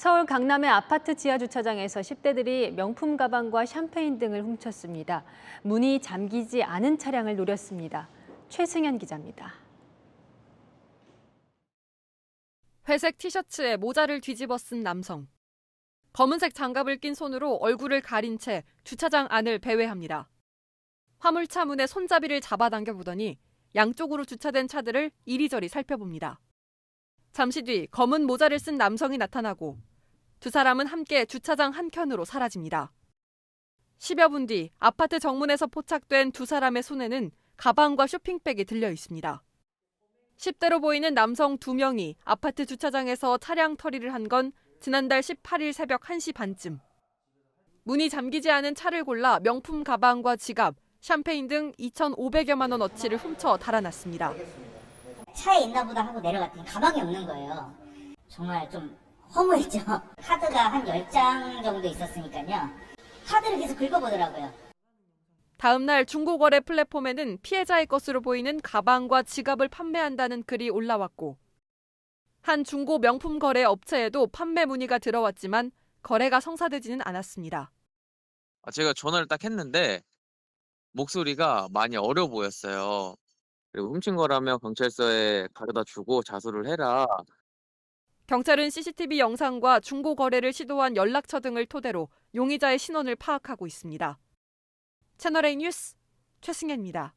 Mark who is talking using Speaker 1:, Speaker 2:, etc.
Speaker 1: 서울 강남의 아파트 지하 주차장에서 10대들이 명품 가방과 샴페인 등을 훔쳤습니다. 문이 잠기지 않은 차량을 노렸습니다. 최승현 기자입니다.
Speaker 2: 회색 티셔츠에 모자를 뒤집어 쓴 남성. 검은색 장갑을 낀 손으로 얼굴을 가린 채 주차장 안을 배회합니다. 화물차 문에 손잡이를 잡아당겨 보더니 양쪽으로 주차된 차들을 이리저리 살펴봅니다. 잠시 뒤 검은 모자를 쓴 남성이 나타나고 두 사람은 함께 주차장 한켠으로 사라집니다. 10여 분 뒤 아파트 정문에서 포착된 두 사람의 손에는 가방과 쇼핑백이 들려 있습니다. 10대로 보이는 남성 두명이 아파트 주차장에서 차량 터리를한 건 지난달 18일 새벽 1시 반쯤. 문이 잠기지 않은 차를 골라 명품 가방과 지갑, 샴페인 등 2,500여만 원 어치를 훔쳐 달아났습니다.
Speaker 3: 차에 있나 보다 하고 내려갔더니 가방이 없는 거예요. 정말 좀 허무했죠. 카드가 한 10장 정도 있었으니까요. 카드를 계속 긁어보더라고요.
Speaker 2: 다음 날 중고거래 플랫폼에는 피해자의 것으로 보이는 가방과 지갑을 판매한다는 글이 올라왔고 한 중고 명품 거래 업체에도 판매 문의가 들어왔지만 거래가 성사되지는 않았습니다.
Speaker 4: 아, 제가 전화를 딱 했는데 목소리가 많이 어려 보였어요. 그리고 훔친 거라면 경찰서에 가져다 주고 자수를 해라.
Speaker 2: 경찰은 CCTV 영상과 중고 거래를 시도한 연락처 등을 토대로 용의자의 신원을 파악하고 있습니다. 채널A 뉴스 최승현입니다.